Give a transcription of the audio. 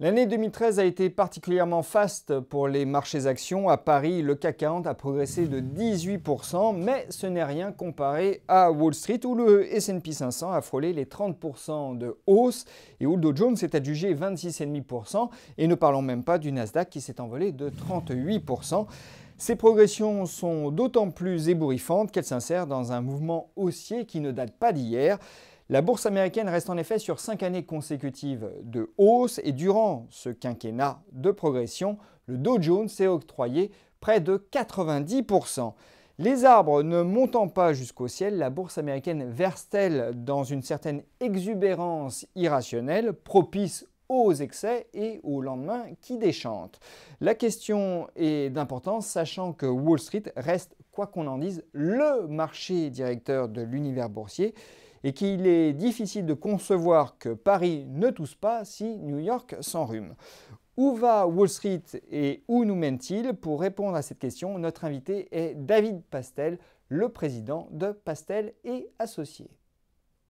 L'année 2013 a été particulièrement faste pour les marchés actions. À Paris, le CAC 40 a progressé de 18%, mais ce n'est rien comparé à Wall Street où le S&P 500 a frôlé les 30% de hausse et où le Dow Jones s'est adjugé 26,5% et ne parlons même pas du Nasdaq qui s'est envolé de 38%. Ces progressions sont d'autant plus ébouriffantes qu'elles s'insèrent dans un mouvement haussier qui ne date pas d'hier. La bourse américaine reste en effet sur cinq années consécutives de hausse et durant ce quinquennat de progression, le Dow Jones s'est octroyé près de 90%. Les arbres ne montant pas jusqu'au ciel, la bourse américaine verse-t-elle dans une certaine exubérance irrationnelle, propice aux excès et au lendemain qui déchante La question est d'importance, sachant que Wall Street reste, quoi qu'on en dise, le marché directeur de l'univers boursier et qu'il est difficile de concevoir que Paris ne tousse pas si New York s'enrhume. Où va Wall Street et où nous mène-t-il Pour répondre à cette question, notre invité est David Pastel, le président de Pastel et Associés.